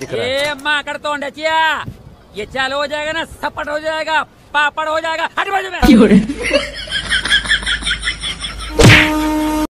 दिख रहा है तो ये चाल हो जाएगा ना सपट हो जाएगा पापड़ हो जाएगा हट बाजू में